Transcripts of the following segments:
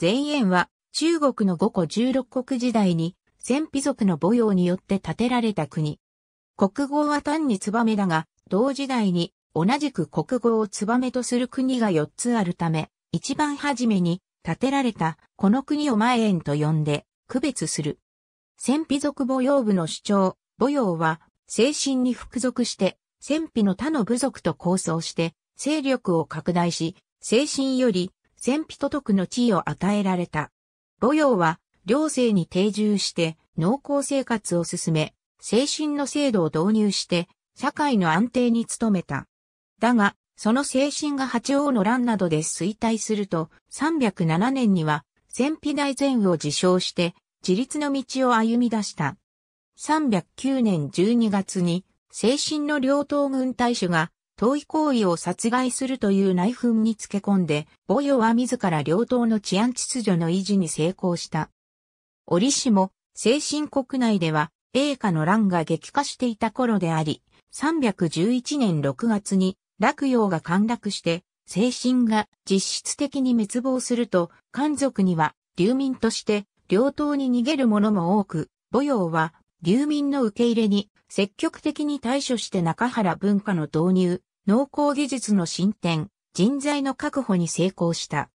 前縁は中国の五個十六国時代に戦費族の母用によって建てられた国。国語は単にツバメだが、同時代に同じく国語をツバメとする国が4つあるため、一番初めに建てられたこの国を前縁と呼んで区別する。戦費族母用部の主張、母用は精神に服属して戦費の他の部族と構想して勢力を拡大し、精神より戦費都督の地位を与えられた。母用は、両生に定住して、農耕生活を進め、精神の制度を導入して、社会の安定に努めた。だが、その精神が八王の乱などで衰退すると、307年には、戦費大前を自称して、自立の道を歩み出した。309年12月に、精神の両党軍大使が遠い行為を殺害するという内紛につけ込んで、母与は自ら両党の治安秩序の維持に成功した。折しも、精神国内では、英下の乱が激化していた頃であり、311年6月に、洛陽が陥落して、精神が実質的に滅亡すると、漢族には、流民として、両党に逃げる者も多く、母用は、流民の受け入れに積極的に対処して中原文化の導入、農耕技術の進展、人材の確保に成功した。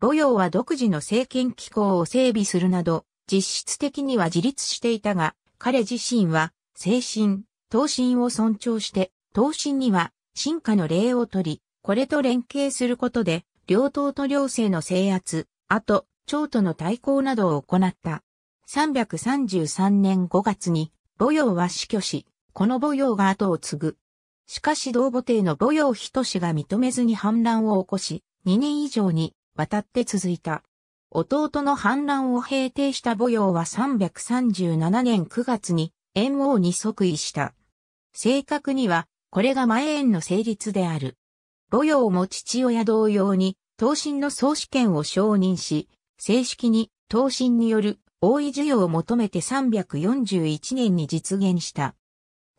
母用は独自の政権機構を整備するなど、実質的には自立していたが、彼自身は、精神、闘神を尊重して、闘神には、進化の例を取り、これと連携することで、両党と両性の制圧、あと、長との対抗などを行った。333年5月に、母用は死去し、この母用が後を継ぐ、しかし同母帝の母用氏が認めずに反乱を起こし、2年以上にわたって続いた。弟の反乱を平定した母用は337年9月に炎王に即位した。正確には、これが前縁の成立である。母用も父親同様に、東身の総主権を承認し、正式に東身による王位授与を求めて341年に実現した。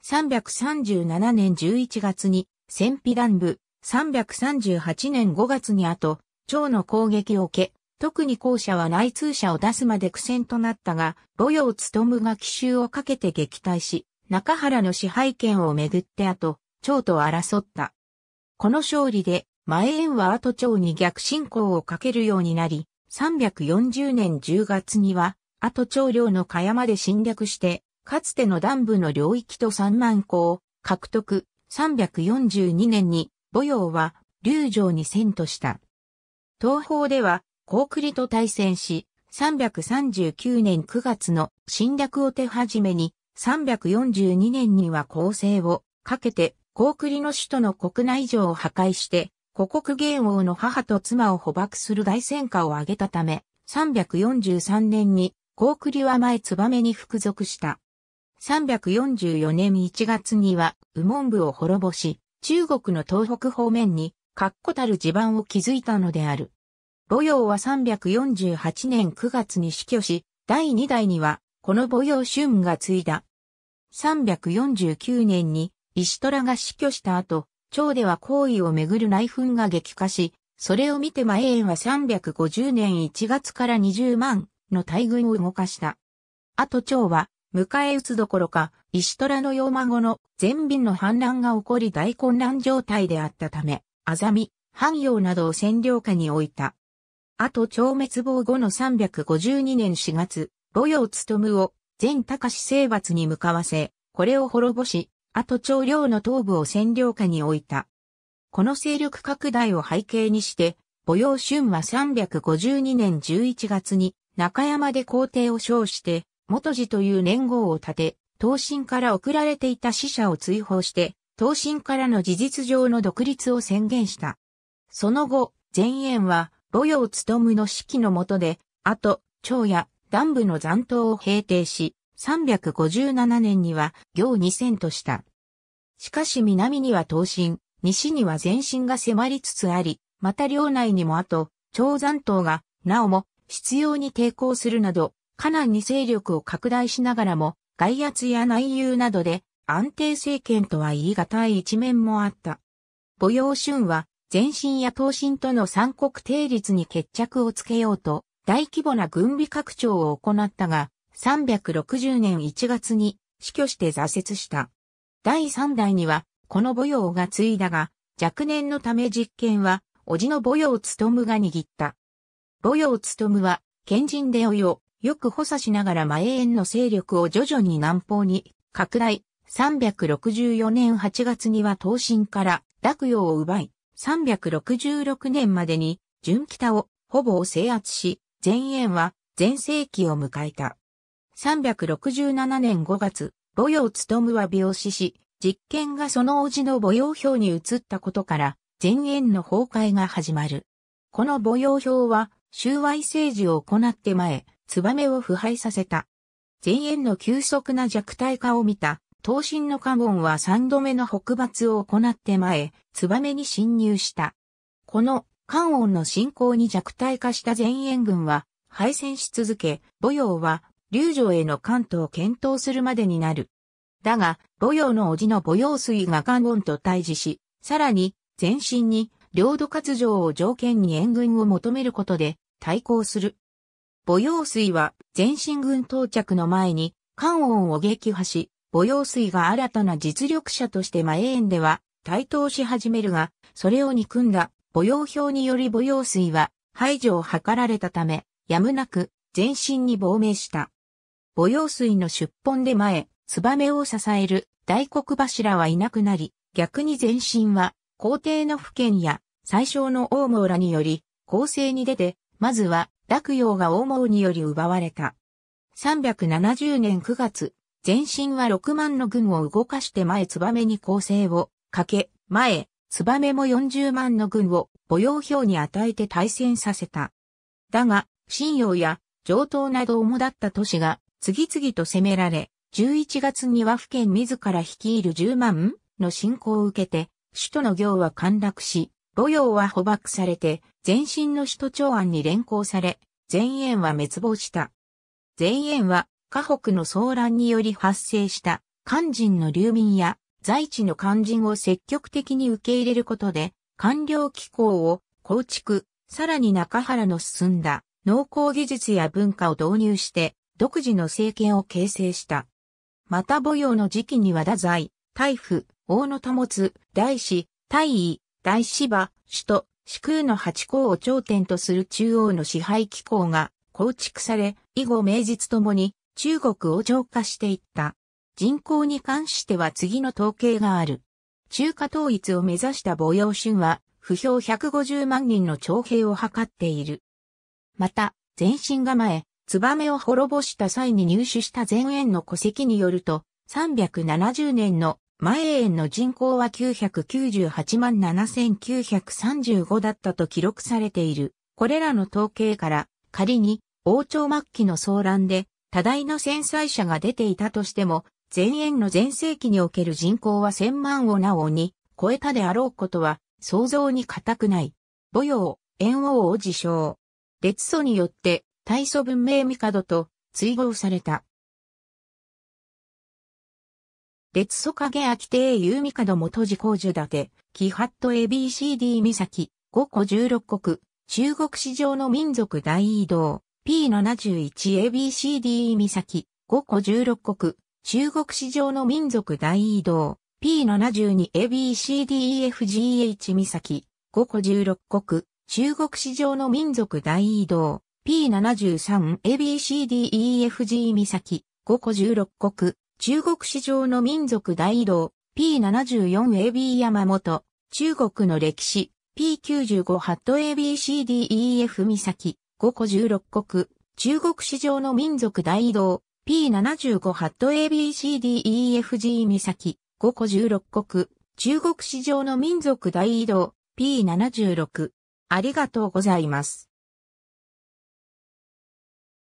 337年11月に、戦費団部、338年5月に後、趙の攻撃を受け、特に後者は内通者を出すまで苦戦となったが、母用務が奇襲をかけて撃退し、中原の支配権をめぐって後、趙と争った。この勝利で、前縁は後趙に逆進行をかけるようになり、340年10月には、後趙領の茅まで侵略して、かつての南部の領域と3万戸を獲得、342年に母用は龍城に遷都した。東方では、高栗と対戦し、339年9月の侵略を手始めに、342年には攻勢をかけて、高栗の首都の国内城を破壊して、古国元王の母と妻を捕獲する大戦果を挙げたため、343年に高栗は前燕に服属した。344年1月には、右門部を滅ぼし、中国の東北方面に、確固たる地盤を築いたのである。母葉は348年9月に死去し、第2代には、この母葉春が継いだ。349年に、石虎が死去した後、朝では行為をめぐる内紛が激化し、それを見て前園は350年1月から20万の大軍を動かした。あと朝は迎え撃つどころか、石虎の妖孫の全便の反乱が起こり大混乱状態であったため、あざみ、汎用などを占領下に置いた。あと超滅亡後の352年4月、母用務を全高志征伐に向かわせ、これを滅ぼし、あと長領の東部を占領下に置いた。この勢力拡大を背景にして、母用春は352年11月に中山で皇帝を称して、元寺という年号を立て、東進から送られていた死者を追放して、東進からの事実上の独立を宣言した。その後、前縁は、母用務の指揮の下で、あと、長や南部の残党を平定し、357年には行二千とした。しかし南には東進、西には前進が迫りつつあり、また領内にもあと、長残党が、なおも、必要に抵抗するなど、カナンに勢力を拡大しながらも、外圧や内憂などで安定政権とは言い難い一面もあった。母陽春は、前進や東進との三国定律に決着をつけようと、大規模な軍備拡張を行ったが、360年1月に死去して挫折した。第3代には、この母用が継いだが、若年のため実験は、叔父の母用むが握った。母用むは、賢人でおよ、よく補佐しながら前縁の勢力を徐々に南方に拡大。364年8月には東進から洛陽を奪い、366年までに純北をほぼ制圧し、前縁は前世紀を迎えた。367年5月、母用務は病死し、実験がその叔父の母用表に移ったことから、前縁の崩壊が始まる。この母用表は、収賄政治を行って前、メを腐敗させた。前縁の急速な弱体化を見た、東進の家紋は三度目の北伐を行って前、メに侵入した。この、関音の侵攻に弱体化した前縁軍は、敗戦し続け、母陽は、竜城への関東を検討するまでになる。だが、母陽の叔父の母陽水が関音と対峙し、さらに、前身に、領土割譲を条件に援軍を求めることで、対抗する。母用水は前進軍到着の前に関音を撃破し、母用水が新たな実力者として前園では台頭し始めるが、それを憎んだ母用表により母用水は排除を図られたため、やむなく前進に亡命した。母用水の出本で前、ツバメを支える大黒柱はいなくなり、逆に前進は皇帝の府県や最小の王網らにより、攻勢に出て、まずは洛陽が大毛により奪われた。370年9月、前身は6万の軍を動かして前燕に攻勢をかけ、前、燕も40万の軍を母用表に与えて対戦させた。だが、信用や上等など主だった都市が次々と攻められ、11月には府県自ら率いる10万の侵攻を受けて、首都の行は陥落し、母用は捕獲されて、前身の首都長安に連行され、前縁は滅亡した。前縁は、河北の騒乱により発生した肝心の流民や在地の肝心を積極的に受け入れることで、官僚機構を構築、さらに中原の進んだ農耕技術や文化を導入して、独自の政権を形成した。また母用の時期には太宰、大夫、大野保つ、大師、大尉、大芝、首都、四空の八甲を頂点とする中央の支配機構が構築され、以後名実ともに中国を浄化していった。人口に関しては次の統計がある。中華統一を目指した母陽春は、不評150万人の徴兵を図っている。また、前進構え、ツバメを滅ぼした際に入手した前縁の戸籍によると、370年の前園の人口は998万7935だったと記録されている。これらの統計から仮に王朝末期の騒乱で多大な戦災者が出ていたとしても、前園の前世紀における人口は1000万をなおに超えたであろうことは想像に難くない。母用、炎王を自称。列祖によって大祖文明帝と追合された。列祖影秋帝有美門元寺工樹立、キハット ABCD 岬、5個16国、中国史上の民族大移動、P71ABCD 岬、5個16国、中国史上の民族大移動、P72ABCDEFGH 岬、5個16国、中国史上の民族大移動、P73ABCDEFG 岬、5個16国、中国史上の民族大移動、P74AB 山本、中国の歴史、P95 ハット ABCDEF 岬、5個16国、中国史上の民族大移動、P75 ハット ABCDEFG 岬、5個16国、中国史上の民族大移動、P76。ありがとうございます。